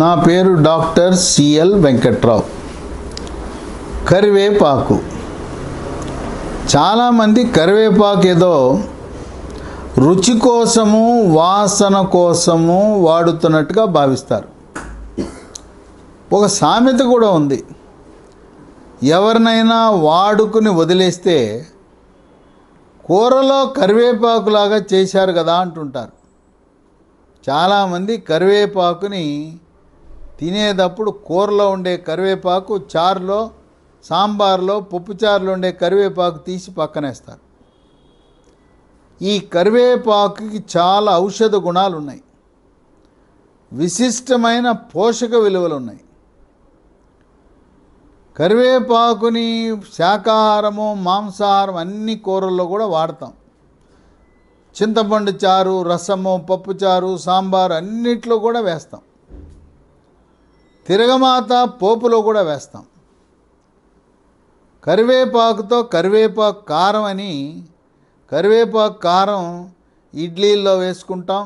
నా పేరు doctor CL Venkatrao కరివేపాకు చాలామంది కరివేపాకు ఏదో రుచి కోసము వాసన కోసము వాడుతున్నట్టుగా భావిస్తారు ఒక సామెత కూడా ఉంది ఎవరినైనా వాడుకుని వదిలేస్తే కూరలో కరివేపాకులాగా చేశారు కదా అంటుంటారు చాలామంది కరివేపాకుని తినేటప్పుడు కూరలో ఉండే కరివేపాకు చారులో సాంబార్లో పప్పుచారులో ఉండే కరివేపాకు తీసి పక్కనేస్తారు ఈ కరివేపాకుకి చాలా ఔషధ గుణాలు ఉన్నాయి విశిష్టమైన పోషక విలువలు ఉన్నాయి కరివేపాకుని శాకాహారము మాంసాహారం అన్ని కూరల్లో కూడా వాడతాం చింతపండు చారు రసము పప్పుచారు సాంబారు అన్నిట్లో కూడా వేస్తాం తిరగమాత పోపులో కూడా వేస్తాం కరివేపాకుతో కరివేపాకు కారం అని కరివేపాకు కారం ఇడ్లీల్లో వేసుకుంటాం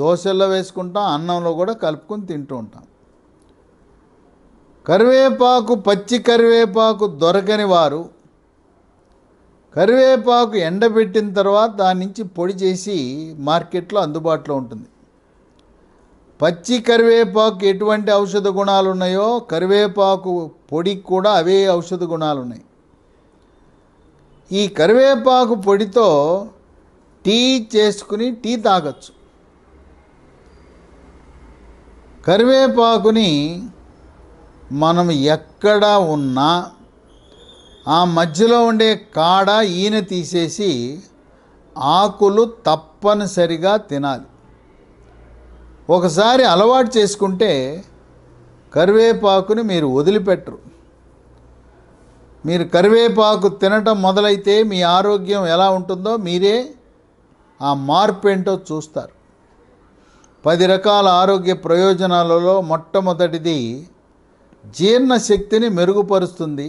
దోశల్లో వేసుకుంటాం అన్నంలో కూడా కలుపుకొని తింటూ ఉంటాం కరివేపాకు పచ్చి కరివేపాకు దొరకని వారు కరివేపాకు ఎండబెట్టిన తర్వాత దాని నుంచి పొడి చేసి మార్కెట్లో అందుబాటులో ఉంటుంది పచ్చి కరివేపాకు ఎటువంటి ఔషధ గుణాలు ఉన్నాయో కరివేపాకు పొడికి కూడా అవే ఔషధ గుణాలు ఉన్నాయి ఈ కరివేపాకు పొడితో టీ చేసుకుని టీ తాగచ్చు కరివేపాకుని మనం ఎక్కడ ఉన్నా ఆ మధ్యలో ఉండే కాడ ఈయన తీసేసి ఆకులు తప్పనిసరిగా తినాలి ఒకసారి అలవాటు చేసుకుంటే కరివేపాకుని మీరు వదిలిపెట్టరు మీరు కరివేపాకు తినటం మొదలైతే మీ ఆరోగ్యం ఎలా ఉంటుందో మీరే ఆ మార్పు ఏంటో చూస్తారు పది రకాల ఆరోగ్య ప్రయోజనాలలో మొట్టమొదటిది జీర్ణశక్తిని మెరుగుపరుస్తుంది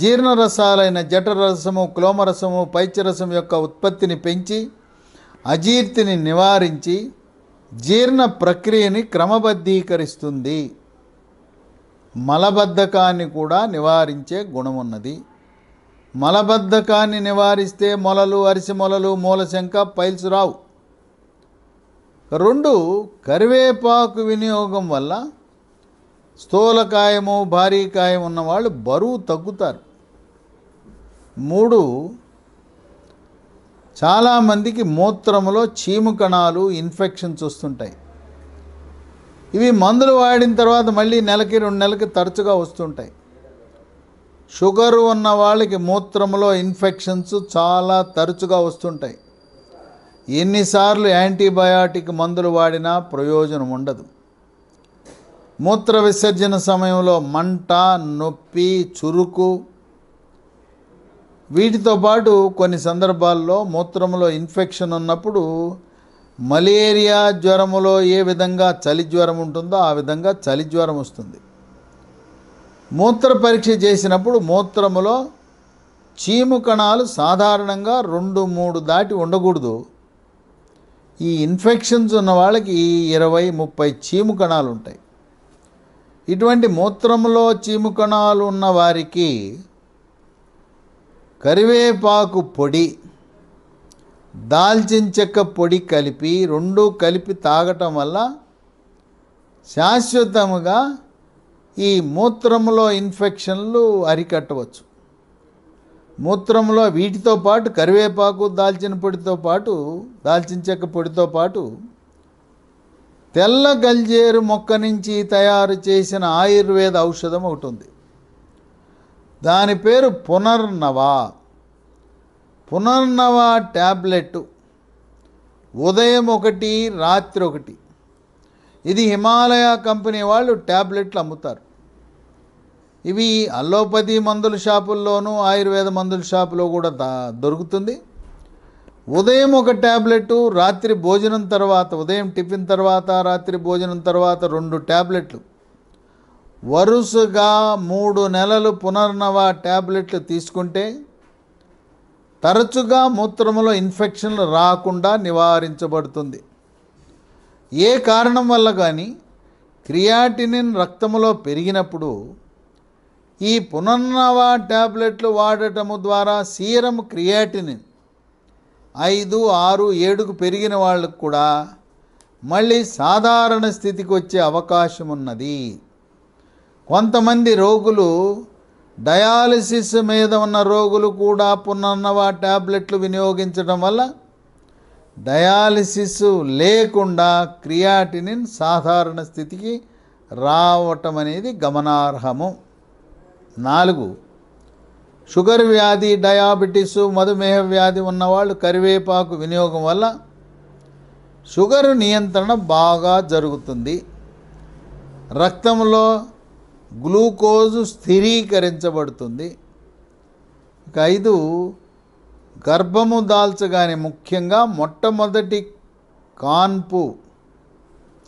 జీర్ణరసాలైన జఠరసము క్లోమరసము పైచరసం యొక్క ఉత్పత్తిని పెంచి అజీర్తిని నివారించి జీర్ణ ప్రక్రియని క్రమబద్ధీకరిస్తుంది మలబద్ధకాన్ని కూడా నివారించే గుణమున్నది మలబద్ధకాన్ని నివారిస్తే మొలలు అరిసి మొలలు మూలశంక పైల్స్ రావు రెండు కరివేపాకు వినియోగం వల్ల స్థూలకాయము భారీ ఉన్నవాళ్ళు బరువు తగ్గుతారు మూడు చాలామందికి మూత్రంలో చీము కణాలు ఇన్ఫెక్షన్స్ వస్తుంటాయి ఇవి మందులు వాడిన తర్వాత మళ్ళీ నెలకి రెండు నెలలకి తరచుగా వస్తుంటాయి షుగర్ ఉన్న వాళ్ళకి మూత్రంలో ఇన్ఫెక్షన్స్ చాలా తరచుగా వస్తుంటాయి ఎన్నిసార్లు యాంటీబయాటిక్ మందులు వాడినా ప్రయోజనం ఉండదు మూత్ర విసర్జన సమయంలో మంట నొప్పి చురుకు వీటితో పాటు కొన్ని సందర్భాల్లో మూత్రంలో ఇన్ఫెక్షన్ ఉన్నప్పుడు మలేరియా జ్వరములో ఏ విధంగా చలి జ్వరం ఉంటుందో ఆ విధంగా చలి జ్వరం వస్తుంది మూత్ర పరీక్ష చేసినప్పుడు మూత్రములో చీము కణాలు సాధారణంగా రెండు మూడు దాటి ఉండకూడదు ఈ ఇన్ఫెక్షన్స్ ఉన్న వాళ్ళకి ఇరవై ముప్పై చీము కణాలు ఉంటాయి ఇటువంటి మూత్రంలో చీము కణాలు ఉన్న వారికి కరివేపాకు పొడి దాల్చిన చెక్క పొడి కలిపి రెండు కలిపి తాగటం వల్ల శాశ్వతముగా ఈ మూత్రంలో ఇన్ఫెక్షన్లు అరికట్టవచ్చు మూత్రంలో వీటితో పాటు కరివేపాకు దాల్చిన పొడితో పాటు దాల్చిన చెక్క పొడితో పాటు తెల్ల గల్జేరు మొక్క నుంచి తయారు చేసిన ఆయుర్వేద ఔషధం ఒకటి ఉంది దాని పేరు పునర్నవ పునర్నవ ట్యాబ్లెట్ ఉదయం ఒకటి రాత్రి ఒకటి ఇది హిమాలయ కంపెనీ వాళ్ళు ట్యాబ్లెట్లు అమ్ముతారు ఇవి అల్లోపతి మందుల షాపుల్లోనూ ఆయుర్వేద మందుల షాపులో కూడా దొరుకుతుంది ఉదయం ఒక ట్యాబ్లెట్ రాత్రి భోజనం తర్వాత ఉదయం టిఫిన్ తర్వాత రాత్రి భోజనం తర్వాత రెండు ట్యాబ్లెట్లు వరుసగా మూడు నెలలు పునర్నవ ట్యాబ్లెట్లు తీసుకుంటే తరచుగా మూత్రములో ఇన్ఫెక్షన్లు రాకుండా నివారించబడుతుంది ఏ కారణం వల్ల కానీ క్రియాటినిన్ రక్తములో పెరిగినప్పుడు ఈ పునర్నవ ట్యాబ్లెట్లు వాడటము ద్వారా సీరం క్రియాటినిన్ ఐదు ఆరు ఏడుకు పెరిగిన వాళ్ళకు కూడా మళ్ళీ సాధారణ స్థితికి వచ్చే అవకాశం ఉన్నది కొంతమంది రోగులు డయాలసిస్ మీద ఉన్న రోగులు కూడా పునర్నవ ట్యాబ్లెట్లు వినియోగించడం వల్ల డయాలసిస్ లేకుండా క్రియాటినిన్ సాధారణ స్థితికి రావటం అనేది గమనార్హము నాలుగు షుగర్ వ్యాధి డయాబెటీస్ మధుమేహ వ్యాధి ఉన్నవాళ్ళు కరివేపాకు వినియోగం వల్ల షుగర్ నియంత్రణ బాగా జరుగుతుంది రక్తంలో గ్లూకోజు స్థిరీకరించబడుతుంది ఇక ఐదు గర్భము దాల్చగానే ముఖ్యంగా మొట్టమొదటి కాన్పు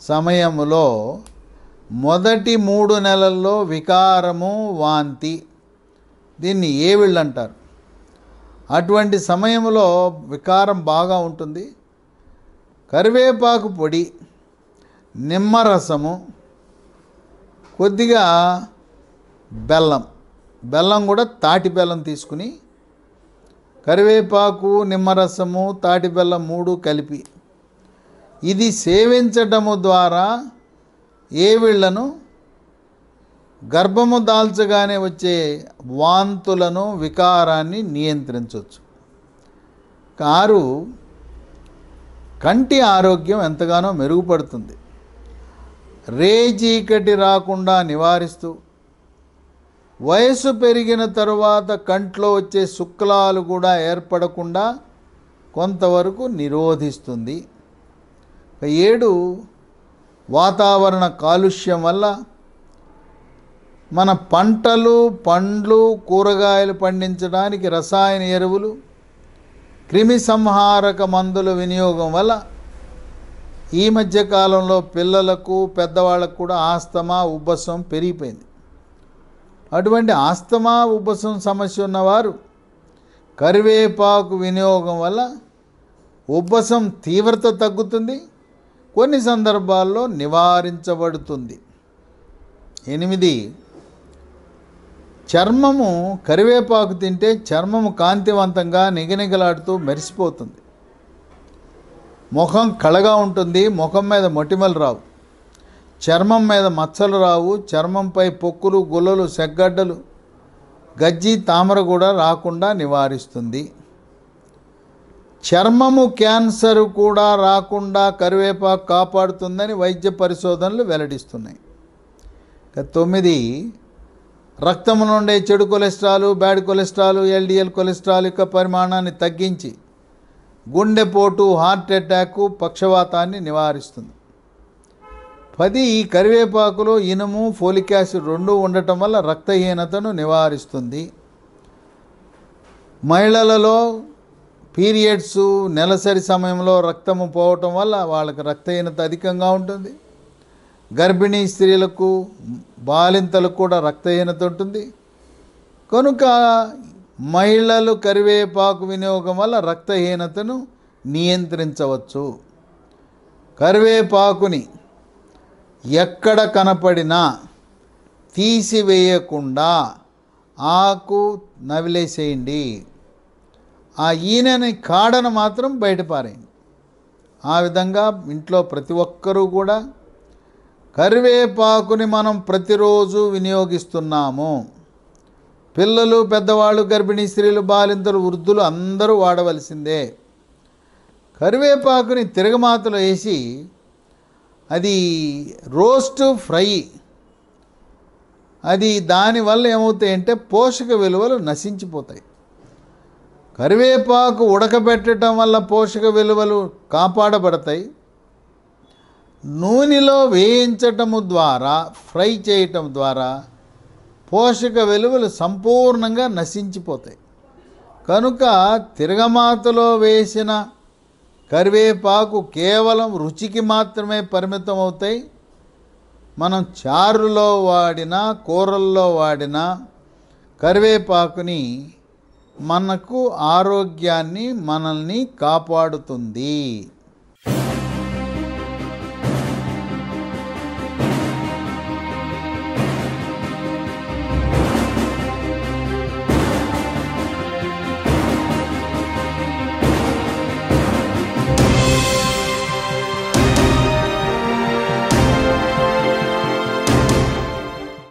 సమయములో మొదటి మూడు నెలల్లో వికారము వాంతి దీన్ని ఏవిళ్ళు అంటారు అటువంటి సమయంలో వికారం బాగా ఉంటుంది కరివేపాకు పొడి నిమ్మరసము కొద్దిగా బెల్లం బెల్లం కూడా తాటి బెల్లం తీసుకుని కరివేపాకు నిమ్మరసము తాటి బెల్లం మూడు కలిపి ఇది సేవించటము ద్వారా ఏ వీళ్లను గర్భము దాల్చగానే వచ్చే వాంతులను వికారాన్ని నియంత్రించవచ్చు కారు కంటి ఆరోగ్యం ఎంతగానో మెరుగుపడుతుంది రేచీకటి రాకుండా నివారిస్తూ వయసు పెరిగిన తరువాత కంట్లో వచ్చే శుక్లాలు కూడా ఏర్పడకుండా కొంతవరకు నిరోధిస్తుంది ఏడు వాతావరణ కాలుష్యం వల్ల మన పంటలు పండ్లు కూరగాయలు పండించడానికి రసాయన ఎరువులు క్రిమి సంహారక మందుల వినియోగం వల్ల ఈ మధ్య కాలంలో పిల్లలకు పెద్దవాళ్ళకు కూడా ఆస్తమా ఉబ్బసం పెరిగిపోయింది అటువంటి ఆస్తమా ఉబ్బసం సమస్య ఉన్నవారు కరివేపాకు వినియోగం వల్ల ఉబ్బసం తీవ్రత తగ్గుతుంది కొన్ని సందర్భాల్లో నివారించబడుతుంది ఎనిమిది చర్మము కరివేపాకు తింటే చర్మము కాంతివంతంగా నిగనిగలాడుతూ మెరిసిపోతుంది ముఖం కళగా ఉంటుంది ముఖం మీద మొటిమలు రావు చర్మం మీద మచ్చలు రావు చర్మంపై పొక్కులు గుల్లలు సెగ్గడ్డలు గజ్జి తామర కూడా రాకుండా నివారిస్తుంది చర్మము క్యాన్సర్ కూడా రాకుండా కరివేపాకు కాపాడుతుందని వైద్య పరిశోధనలు వెల్లడిస్తున్నాయి తొమ్మిది రక్తము నుండే చెడు cholesterol bad cholesterol LDL cholesterol యొక్క పరిమాణాన్ని తగ్గించి గుండెపోటు హార్ట్ అటాక్ పక్షవాతాన్ని నివారిస్తుంది పది ఈ కరివేపాకులో ఇనుము ఫోలిక్ యాసిడ్ రెండు ఉండటం వల్ల రక్తహీనతను నివారిస్తుంది మహిళలలో పీరియడ్స్ నెలసరి సమయంలో రక్తము పోవటం వల్ల వాళ్ళకి రక్తహీనత అధికంగా ఉంటుంది గర్భిణీ స్త్రీలకు బాలింతలకు కూడా రక్తహీనత ఉంటుంది కనుక మహిళలు కరివేపాకు వినియోగం వల్ల రక్తహీనతను నియంత్రించవచ్చు కరివేపాకుని ఎక్కడ కనపడినా తీసివేయకుండా ఆకు నవిలేసేయండి ఆ ఈనని కాడను మాత్రం బయటపారేయండి ఆ విధంగా ఇంట్లో ప్రతి ఒక్కరూ కూడా కరివేపాకుని మనం ప్రతిరోజు వినియోగిస్తున్నాము పిల్లలు పెద్దవాళ్ళు గర్భిణీ స్త్రీలు బాలింతలు వృద్ధులు అందరూ వాడవలసిందే కరివేపాకుని తిరగమాతలు వేసి అది రోస్ట్ ఫ్రై అది దానివల్ల ఏమవుతాయంటే పోషక విలువలు నశించిపోతాయి కరివేపాకు ఉడకబెట్టడం వల్ల పోషక విలువలు కాపాడబడతాయి నూనెలో వేయించటము ద్వారా ఫ్రై చేయటం ద్వారా పోషక విలువలు సంపూర్ణంగా నశించిపోతాయి కనుక తిరగమాతలో వేసిన కరివేపాకు కేవలం రుచికి మాత్రమే పరిమితం అవుతాయి మనం చారులో వాడిన కూరల్లో వాడిన కరివేపాకుని మనకు ఆరోగ్యాన్ని మనల్ని కాపాడుతుంది